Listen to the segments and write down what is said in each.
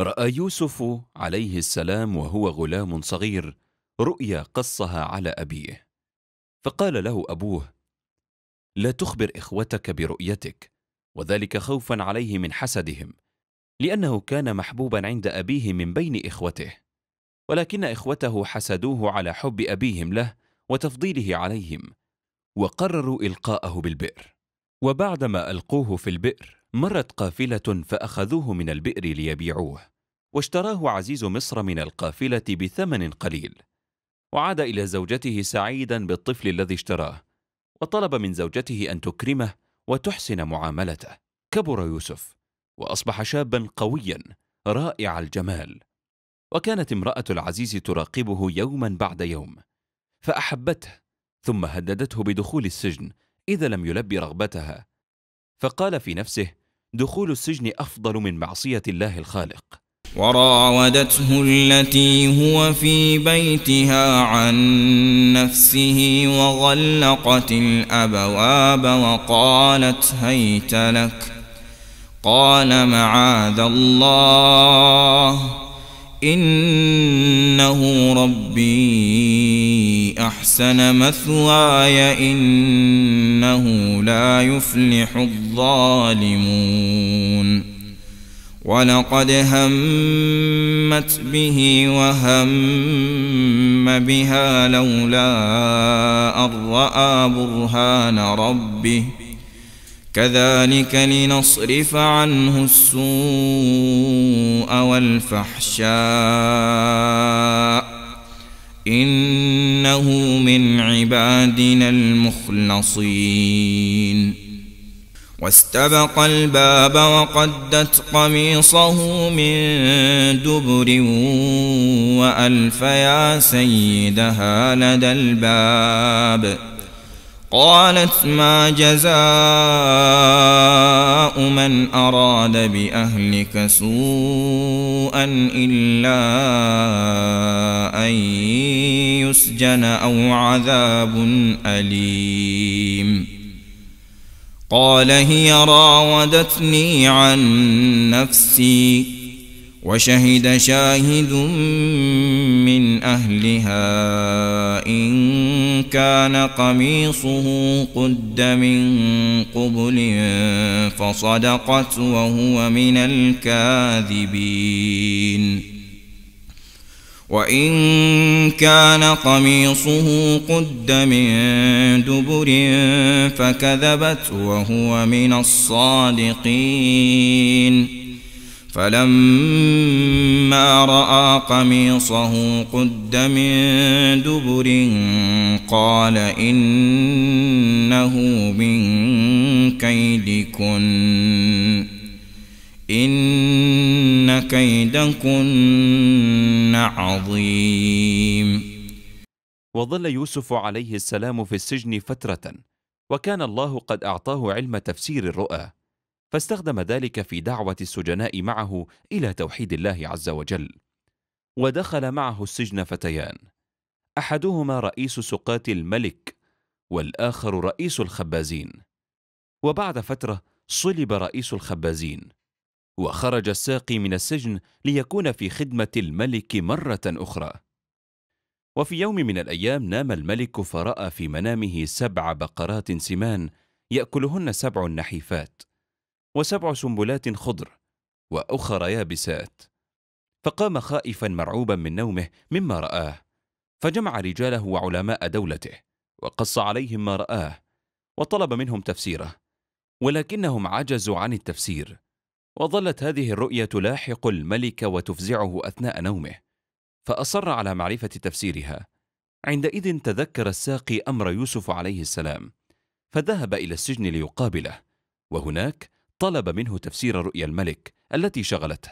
راى يوسف عليه السلام وهو غلام صغير رؤيا قصها على ابيه فقال له ابوه لا تخبر اخوتك برؤيتك وذلك خوفا عليه من حسدهم لانه كان محبوبا عند ابيه من بين اخوته ولكن اخوته حسدوه على حب ابيهم له وتفضيله عليهم وقرروا القاءه بالبئر وبعدما القوه في البئر مرت قافله فاخذوه من البئر ليبيعوه واشتراه عزيز مصر من القافله بثمن قليل وعاد الى زوجته سعيدا بالطفل الذي اشتراه وطلب من زوجته ان تكرمه وتحسن معاملته كبر يوسف واصبح شابا قويا رائع الجمال وكانت امراه العزيز تراقبه يوما بعد يوم فاحبته ثم هددته بدخول السجن إذا لم يلبي رغبتها فقال في نفسه دخول السجن أفضل من معصية الله الخالق وراودته التي هو في بيتها عن نفسه وغلقت الأبواب وقالت هيت لك قال معاذ الله إنه ربي أحسن مثواي إنه لا يفلح الظالمون ولقد همت به وهم بها لولا أن رأى برهان ربه ۖ كذلك لنصرف عنه السوء والفحشاء إنه من عبادنا المخلصين واستبق الباب وقدت قميصه من دبر وألف يا سيدها لدى الباب قالت ما جزاء من أراد بأهلك سوءا إلا أن يسجن أو عذاب أليم قال هي راودتني عن نفسي وشهد شاهد من اهلها ان كان قميصه قد من قبل فصدقت وهو من الكاذبين وان كان قميصه قد من دبر فكذبت وهو من الصادقين فلما راى قميصه قد من دبر قال انه من كيدكن ان كيدكن عظيم وظل يوسف عليه السلام في السجن فتره وكان الله قد اعطاه علم تفسير الرؤى فاستخدم ذلك في دعوة السجناء معه إلى توحيد الله عز وجل. ودخل معه السجن فتيان، أحدهما رئيس سقاة الملك، والآخر رئيس الخبازين. وبعد فترة صلب رئيس الخبازين، وخرج الساقي من السجن ليكون في خدمة الملك مرة أخرى. وفي يوم من الأيام نام الملك فرأى في منامه سبع بقرات سمان يأكلهن سبع نحيفات، وسبع سنبلات خضر واخر يابسات فقام خائفا مرعوبا من نومه مما راه فجمع رجاله وعلماء دولته وقص عليهم ما راه وطلب منهم تفسيره ولكنهم عجزوا عن التفسير وظلت هذه الرؤيه تلاحق الملك وتفزعه اثناء نومه فاصر على معرفه تفسيرها عندئذ تذكر الساقي امر يوسف عليه السلام فذهب الى السجن ليقابله وهناك طلب منه تفسير رؤيا الملك التي شغلته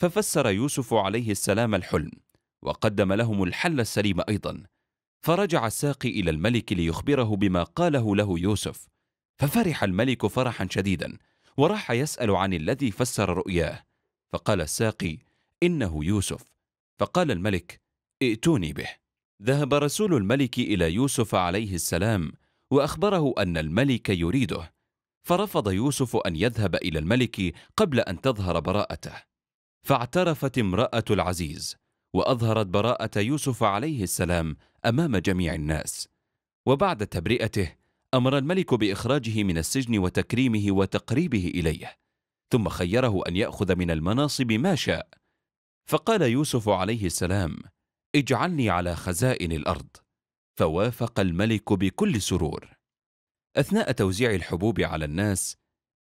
ففسر يوسف عليه السلام الحلم وقدم لهم الحل السليم أيضا فرجع الساقي إلى الملك ليخبره بما قاله له يوسف ففرح الملك فرحا شديدا وراح يسأل عن الذي فسر رؤياه فقال الساقي إنه يوسف فقال الملك ائتوني به ذهب رسول الملك إلى يوسف عليه السلام وأخبره أن الملك يريده فرفض يوسف أن يذهب إلى الملك قبل أن تظهر براءته فاعترفت امرأة العزيز وأظهرت براءة يوسف عليه السلام أمام جميع الناس وبعد تبرئته أمر الملك بإخراجه من السجن وتكريمه وتقريبه إليه ثم خيره أن يأخذ من المناصب ما شاء فقال يوسف عليه السلام اجعلني على خزائن الأرض فوافق الملك بكل سرور أثناء توزيع الحبوب على الناس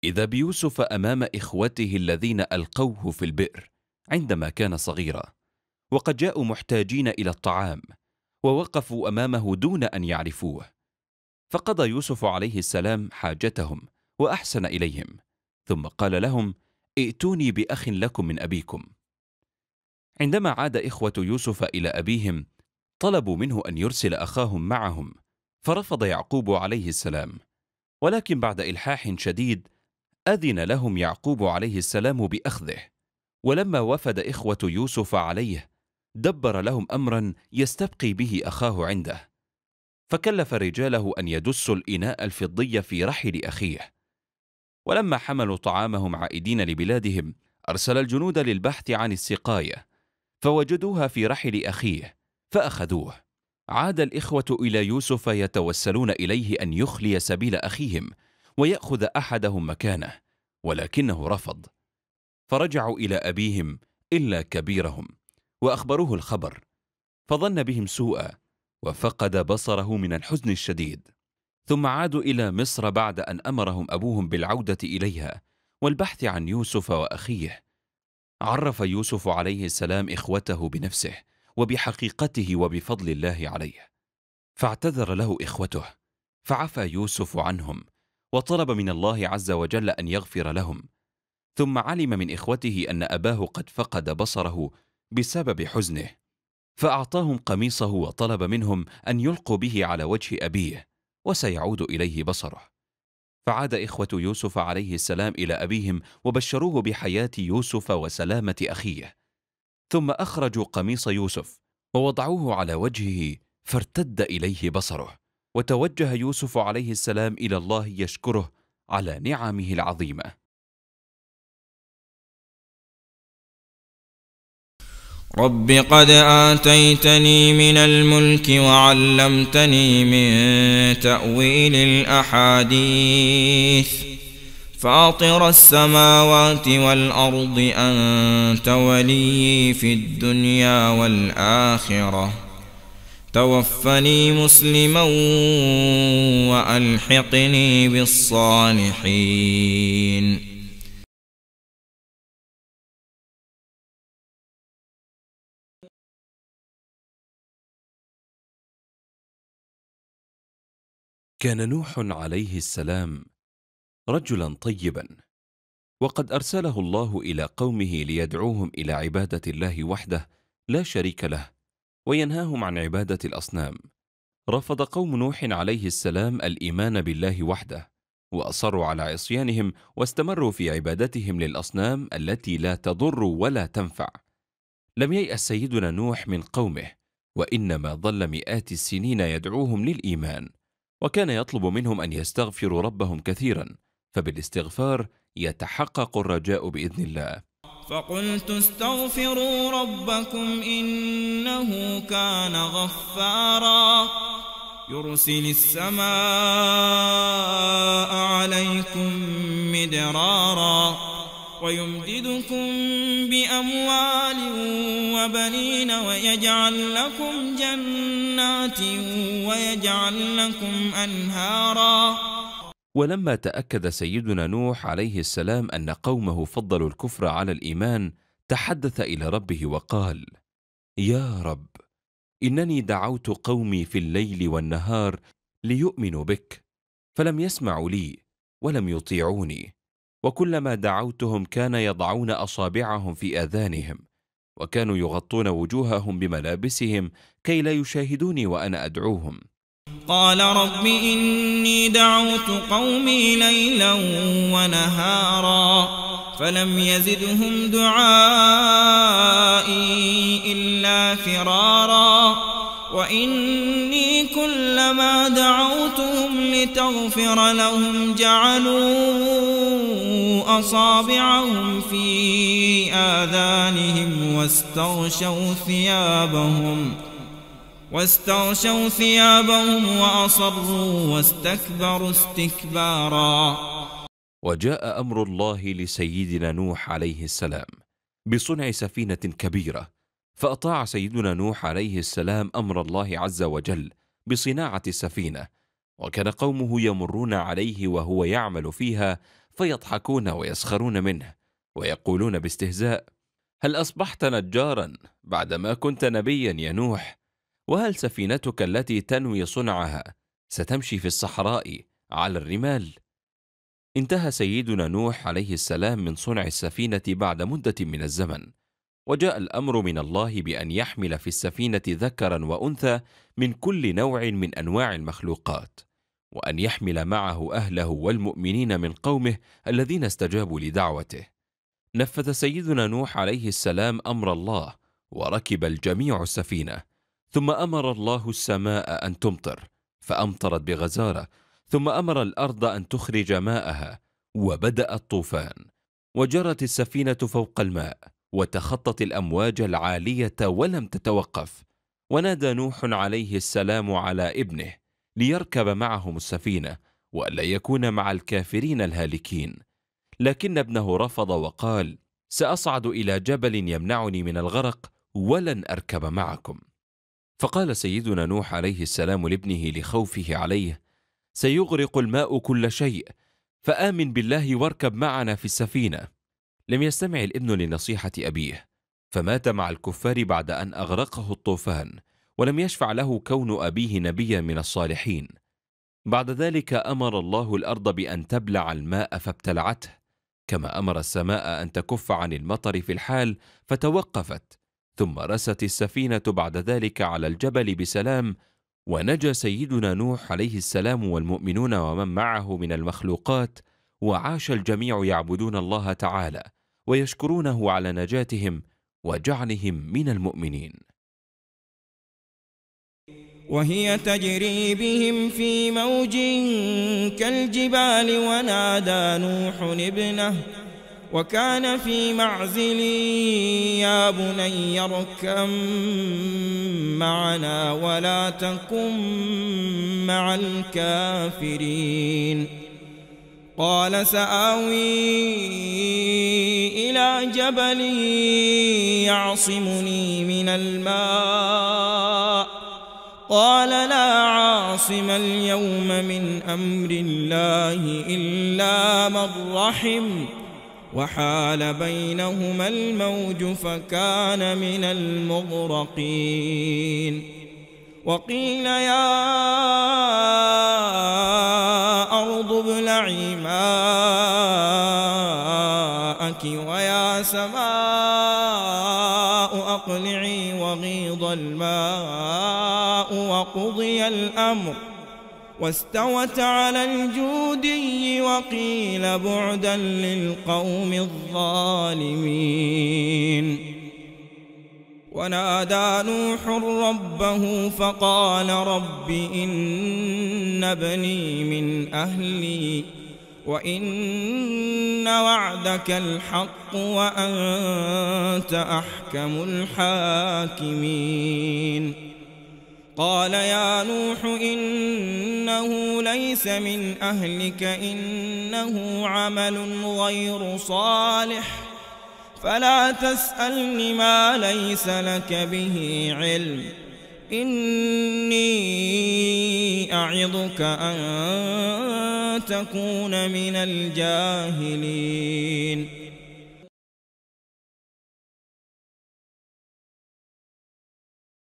إذا بيوسف أمام إخوته الذين ألقوه في البئر عندما كان صغيرا وقد جاءوا محتاجين إلى الطعام ووقفوا أمامه دون أن يعرفوه فقضى يوسف عليه السلام حاجتهم وأحسن إليهم ثم قال لهم ائتوني بأخ لكم من أبيكم عندما عاد إخوة يوسف إلى أبيهم طلبوا منه أن يرسل أخاهم معهم فرفض يعقوب عليه السلام ولكن بعد الحاح شديد اذن لهم يعقوب عليه السلام باخذه ولما وفد اخوه يوسف عليه دبر لهم امرا يستبقي به اخاه عنده فكلف رجاله ان يدسوا الاناء الفضي في رحل اخيه ولما حملوا طعامهم عائدين لبلادهم ارسل الجنود للبحث عن السقايه فوجدوها في رحل اخيه فاخذوه عاد الإخوة إلى يوسف يتوسلون إليه أن يخلي سبيل أخيهم ويأخذ أحدهم مكانه ولكنه رفض فرجعوا إلى أبيهم إلا كبيرهم وأخبروه الخبر فظن بهم سوءا وفقد بصره من الحزن الشديد ثم عادوا إلى مصر بعد أن أمرهم أبوهم بالعودة إليها والبحث عن يوسف وأخيه عرف يوسف عليه السلام إخوته بنفسه وبحقيقته وبفضل الله عليه فاعتذر له اخوته فعفى يوسف عنهم وطلب من الله عز وجل ان يغفر لهم ثم علم من اخوته ان اباه قد فقد بصره بسبب حزنه فاعطاهم قميصه وطلب منهم ان يلقوا به على وجه ابيه وسيعود اليه بصره فعاد إخوة يوسف عليه السلام إلى أبيهم وبشروه بحياة يوسف وسلامة أخيه ثم أخرجوا قميص يوسف ووضعوه على وجهه فارتد إليه بصره وتوجه يوسف عليه السلام إلى الله يشكره على نعمه العظيمة رب قد آتيتني من الملك وعلمتني من تأويل الأحاديث فاطر السماوات والأرض أنت ولي في الدنيا والآخرة توفني مسلما وألحقني بالصالحين كان نوح عليه السلام رجلا طيبا وقد ارسله الله الى قومه ليدعوهم الى عباده الله وحده لا شريك له وينهاهم عن عباده الاصنام رفض قوم نوح عليه السلام الايمان بالله وحده واصروا على عصيانهم واستمروا في عبادتهم للاصنام التي لا تضر ولا تنفع لم يياس سيدنا نوح من قومه وانما ظل مئات السنين يدعوهم للايمان وكان يطلب منهم ان يستغفروا ربهم كثيرا فبالاستغفار يتحقق الرجاء باذن الله فقلت استغفروا ربكم انه كان غفارا يرسل السماء عليكم مدرارا ويمددكم بأموال وبنين ويجعل لكم جنات ويجعل لكم أنهاراً ولما تأكد سيدنا نوح عليه السلام أن قومه فضلوا الكفر على الإيمان تحدث إلى ربه وقال يا رب إنني دعوت قومي في الليل والنهار ليؤمنوا بك فلم يسمعوا لي ولم يطيعوني وكلما دعوتهم كان يضعون أصابعهم في آذانهم وكانوا يغطون وجوههم بملابسهم كي لا يشاهدوني وأنا أدعوهم قال رب إني دعوت قومي ليلا ونهارا فلم يزدهم دعائي إلا فرارا وإني كلما دعوتهم لتغفر لهم جعلوا أصابعهم في آذانهم واستغشوا ثيابهم ۖ واستغشوا ثيابهم وأصروا واستكبروا استكبارا وجاء أمر الله لسيدنا نوح عليه السلام بصنع سفينة كبيرة فأطاع سيدنا نوح عليه السلام أمر الله عز وجل بصناعة السفينة وكان قومه يمرون عليه وهو يعمل فيها فيضحكون ويسخرون منه ويقولون باستهزاء هل أصبحت نجارا بعدما كنت نبيا يا نوح وهل سفينتك التي تنوي صنعها ستمشي في الصحراء على الرمال انتهى سيدنا نوح عليه السلام من صنع السفينه بعد مده من الزمن وجاء الامر من الله بان يحمل في السفينه ذكرا وانثى من كل نوع من انواع المخلوقات وان يحمل معه اهله والمؤمنين من قومه الذين استجابوا لدعوته نفذ سيدنا نوح عليه السلام امر الله وركب الجميع السفينه ثم امر الله السماء ان تمطر فامطرت بغزاره ثم امر الارض ان تخرج ماءها وبدا الطوفان وجرت السفينه فوق الماء وتخطت الامواج العاليه ولم تتوقف ونادى نوح عليه السلام على ابنه ليركب معهم السفينه والا يكون مع الكافرين الهالكين لكن ابنه رفض وقال ساصعد الى جبل يمنعني من الغرق ولن اركب معكم فقال سيدنا نوح عليه السلام لابنه لخوفه عليه سيغرق الماء كل شيء فامن بالله واركب معنا في السفينه لم يستمع الابن لنصيحه ابيه فمات مع الكفار بعد ان اغرقه الطوفان ولم يشفع له كون ابيه نبيا من الصالحين بعد ذلك امر الله الارض بان تبلع الماء فابتلعته كما امر السماء ان تكف عن المطر في الحال فتوقفت ثم رست السفينة بعد ذلك على الجبل بسلام ونجا سيدنا نوح عليه السلام والمؤمنون ومن معه من المخلوقات وعاش الجميع يعبدون الله تعالى ويشكرونه على نجاتهم وجعلهم من المؤمنين وهي تجري بهم في موج كالجبال ونادى نوح ابنه وكان في معزل يا بني اركم معنا ولا تكن مع الكافرين قال سآوي إلى جبل يعصمني من الماء قال لا عاصم اليوم من أمر الله إلا من رحمه وحال بينهما الموج فكان من المغرقين وقيل يا أرض ابلعي ماءك ويا سماء أقلعي وغيض الماء وقضي الأمر واستوت على الجودي وقيل بعدا للقوم الظالمين ونادى نوح ربه فقال رب إن ابني من أهلي وإن وعدك الحق وأنت أحكم الحاكمين قال يا نوح إن إنه ليس من أهلك إنه عمل غير صالح فلا تسألني ما ليس لك به علم إني أعظك أن تكون من الجاهلين